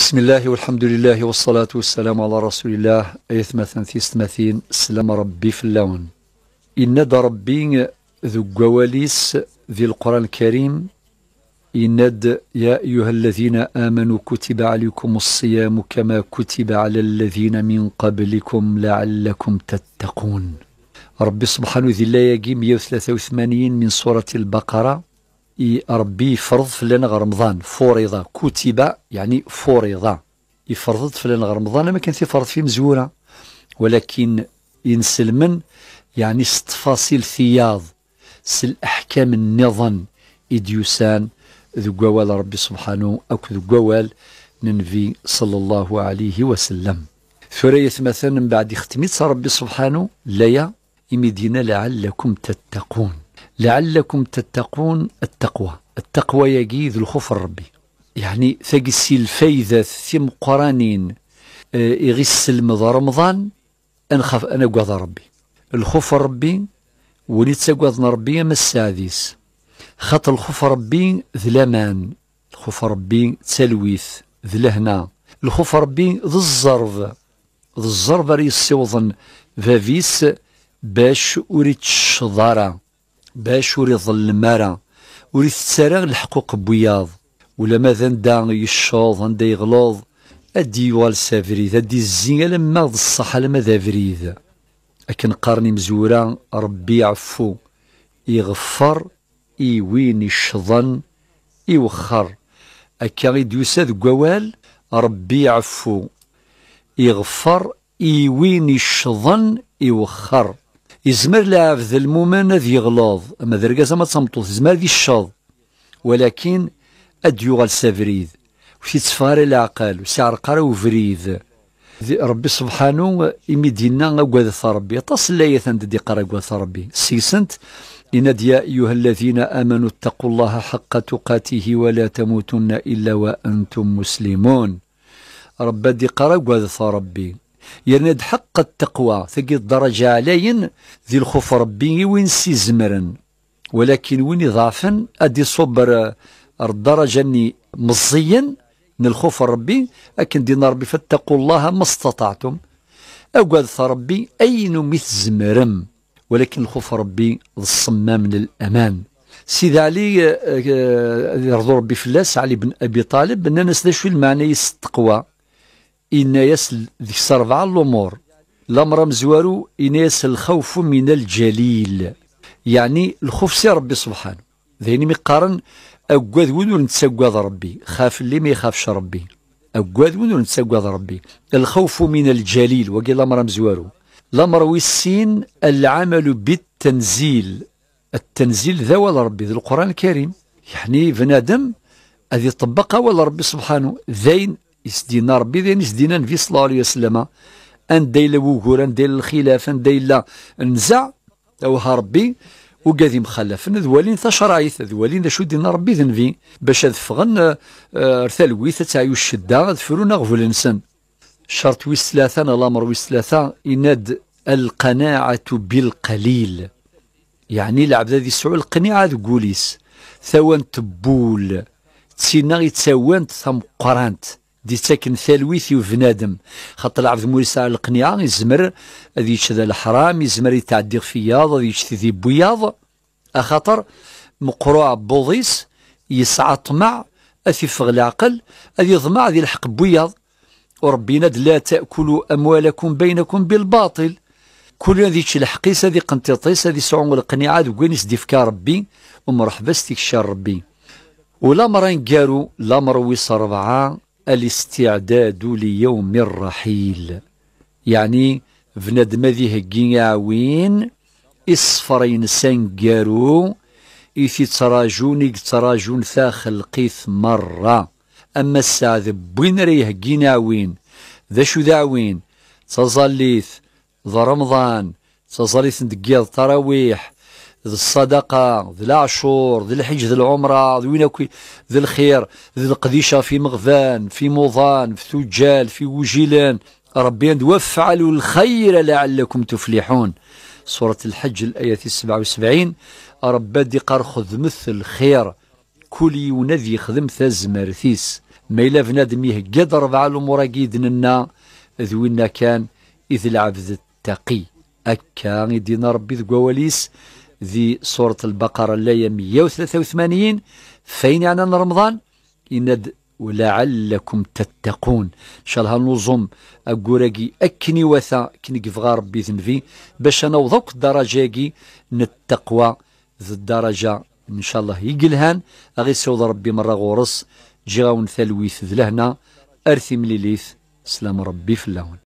بسم الله والحمد لله والصلاة والسلام على رسول الله أيث مثلا في مثين سلام ربي في اللون إن ربي ذو قواليس ذي القرآن الكريم دا يا أيها الذين آمنوا كتب عليكم الصيام كما كتب على الذين من قبلكم لعلكم تتقون ربي سبحانه ذي الله يقيم 183 من سورة البقرة ربي يفرض في لنا رمضان فرض كتب يعني فرض يفرض في لنا رمضان ما كان فرض فيه مزوره ولكن ينسلمن يعني تفاصيل ثياض سل احكام النظام إديوسان ذو قوال ربي سبحانه أو ذو قوال ننفي صلى الله عليه وسلم ثرية مثلا من بعد ختمت ربي سبحانه ليا إمدينا لعلكم تتقون لعلكم تتقون التقوى التقوى يجي ذو الخوف ربي يعني ثقسي الفايدة ثم قرانين آه، يغس المضى رمضان أنخاف أنا قوض ربي الخوف ربي وليت سقوضنا ربي ما السادس خط الخوف ربي ذلامان الخوف ربي تلويث ذلهنا الخوف ربي ذو الزرب ذو الزرب ريسيوضن فافيس باش أريد الشضارة باش وري يظلم مارا ور يتسارع الحقوق بوياض ولا ماذا ندا يشوض ندا يغلوض ادي يوال سافريد ادي الزين لما ض الصحة لما ذا فريد اكن قارني مزورا ربي عفو يغفر يوين يشظن يوخر أكا غيد يوسى قوال ربي عفو يغفر يوين يشظن يوخر يزمر العبد المؤمن ذي غلاظ أما ذا الرقازة ما تصمتوط يزمر ذي الشاظ ولكن أد يغال سافريد وفي تسفار العقل وسعر قرا وفريد ربي سبحانه إمي دينا أقواد ربي تصل لا يثند دي قرا أقواد ربي سيسنت إن يا أيها الذين آمنوا اتقوا الله حق تقاته ولا تموتن إلا وأنتم مسلمون رب دي قرا أقواد ربي يعني حق التقوى ثقي الدرجة علين ذي الخوف ربي وين سي زمرن ولكن وين ضعفن أدي صبر الدرجة اني مصيا من الخوف ربي لكن دينا ربي فاتقوا الله ما استطعتم أقعد ربي أين مث زمرم ولكن الخوف ربي الصمام للأمان سيدي علي آه، آه، يرضو ربي فلاس علي بن أبي طالب أن الناس شو المعنى يستقوى يسل ذي سربع الأمور الأمر مزوارو يسل الخوف من الجليل يعني الخوف سي ربي سبحانه ذهني مقارن أقواد ون ونتسقواد ربي خاف اللي ما يخافش ربي أقواد ون ونتسقواد ربي الخوف من الجليل وقي الأمر مزوارو الأمر ويسين العمل بالتنزيل التنزيل ذا ولا ربي ذا القرآن الكريم يعني بنادم هذه طبقها ولا ربي سبحانه ذين يسدينا ربي ديال يسدينا النبي صلى الله عليه وسلم ندي لا وكور ندي الخلاف ان لا النزاع توها ربي وقادي دوالين ذوالين شرايط ذوالين شو دينا ربي ذنبي باش ذفغن آه، رثالويث تعيو الشده ذفرونا غفول الانسان شرط ويس ثلاثة الأمر ويس ثلاثة يناد القناعة بالقليل يعني العبد ذي سعو القناعة ذقوليس ثوان تبول تسينا ثوان ثم قرانت دي تاكن ثالويث وفنادم خاطر العبد موسى على القنيعة يزمر هذي يتشذى الحرام يزمر يتعدي فياض هذي يجتي ذي بوياض أخاطر مقروع بوضيس يسعى طمع أثفغ العقل هذي يضمع ذي الحق بوياض وربينا لا تأكلوا أموالكم بينكم بالباطل كل ذي الحقيس هذي قنطيطيس هذي سعون القنيعة وينس يسديفكا ربي ومرحبا استكشار ربي ولا مرة قالوا لا مروي صربعان الاستعداد ليوم الرحيل يعني بنادم ذي هكي عوين إصفر إنسان إثي تراجون تراجون ثاخ القيث مرة أما السعد بوين ريه قيناوين ذا شو داوين تظليث ذا رمضان تظليث دقيض تراويح ذي الصدقة ذي العشور ذي الحج ذي العمرة ذي ذي الخير ذي القديشة في مغفان في موضان في ثجال في وجيلان ربي وافعلوا الخير لعلكم تفلحون سورة الحج الآية 77 ربا دي قار مثل الخير كلي ونذي ثاز مارثيس ما إلا بنادم يهقد ربع الأمور قيدننا ذوينا كان إذ العبد التقي أكا يدينا ربي ذقواليس ذي سورة البقرة الآية 183 فين يعني رمضان يند ولعلكم تتقون ان شاء الله نظم اكوراكي اكني وثا كنك فغا ربي ذنبي باش انا وضوك الدرجاكي نتقوى ذي الدرجه ان شاء الله يقلهان اغي سوض ربي مره غورص جي ثلويث ذلهنا ارثي مليليث سلام ربي في اللون